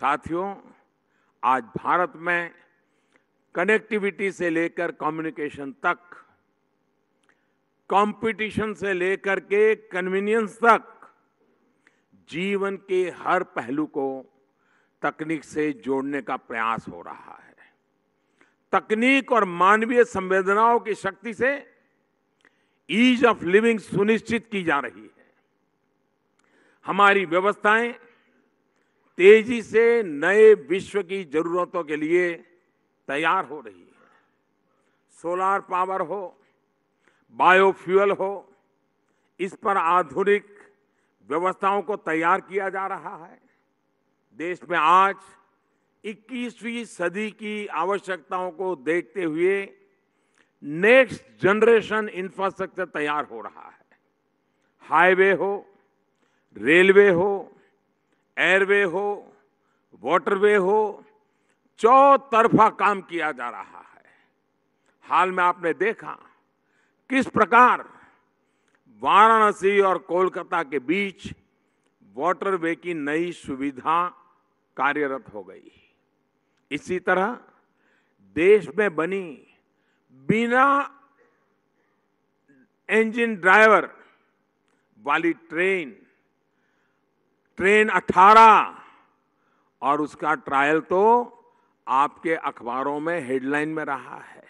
साथियों आज भारत में कनेक्टिविटी से लेकर कम्युनिकेशन तक कंपटीशन से लेकर के कन्वीनियंस तक जीवन के हर पहलू को तकनीक से जोड़ने का प्रयास हो रहा है तकनीक और मानवीय संवेदनाओं की शक्ति से ईज ऑफ लिविंग सुनिश्चित की जा रही है हमारी व्यवस्थाएं तेजी से नए विश्व की जरूरतों के लिए तैयार हो रही है सोलार पावर हो बायोफ्यूल हो इस पर आधुनिक व्यवस्थाओं को तैयार किया जा रहा है देश में आज 21वीं सदी की आवश्यकताओं को देखते हुए नेक्स्ट जनरेशन इंफ्रास्ट्रक्चर तैयार हो रहा है हाईवे हो रेलवे हो एयरवे हो वाटरवे हो चौतरफा काम किया जा रहा है हाल में आपने देखा किस प्रकार वाराणसी और कोलकाता के बीच वाटरवे की नई सुविधा कार्यरत हो गई इसी तरह देश में बनी बिना इंजन ड्राइवर वाली ट्रेन ट्रेन 18 और उसका ट्रायल तो आपके अखबारों में हेडलाइन में रहा है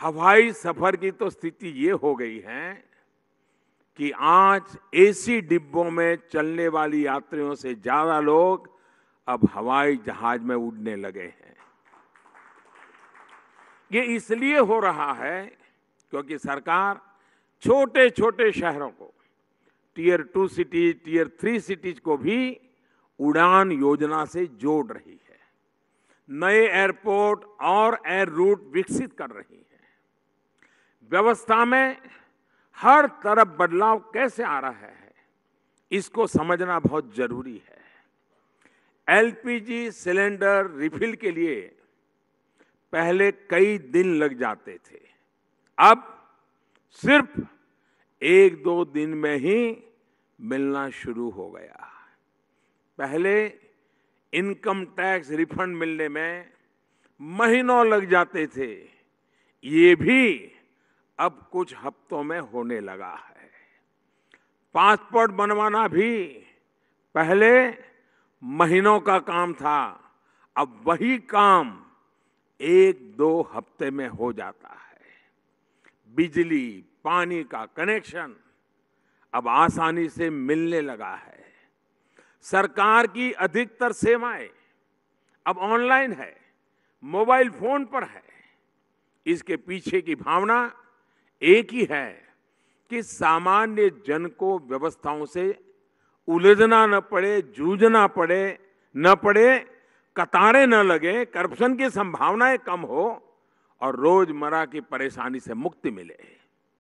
हवाई सफर की तो स्थिति ये हो गई है कि आज एसी डिब्बों में चलने वाली यात्रियों से ज्यादा लोग अब हवाई जहाज में उड़ने लगे हैं ये इसलिए हो रहा है क्योंकि सरकार छोटे छोटे शहरों को tier two cities tier three cities को भी उड़ान योजना से जोड़ रही है नए एयरपोर्ट और एयर रूट विकसित कर रही है व्यवस्था में हर तरफ बदलाव कैसे आ रहा है इसको समझना बहुत जरूरी है एलपीजी सिलेंडर रिफिल के लिए पहले कई दिन लग जाते थे अब सिर्फ एक दो दिन में ही मिलना शुरू हो गया पहले इनकम टैक्स रिफंड मिलने में महीनों लग जाते थे ये भी अब कुछ हफ्तों में होने लगा है पासपोर्ट बनवाना भी पहले महीनों का काम था अब वही काम एक दो हफ्ते में हो जाता है बिजली पानी का कनेक्शन अब आसानी से मिलने लगा है सरकार की अधिकतर सेवाएं अब ऑनलाइन है मोबाइल फोन पर है इसके पीछे की भावना एक ही है कि सामान्य जन को व्यवस्थाओं से उलझना न पड़े जूझना पड़े न पड़े कतारें न लगे करप्शन की संभावनाएं कम हो और रोजमर्रा की परेशानी से मुक्ति मिले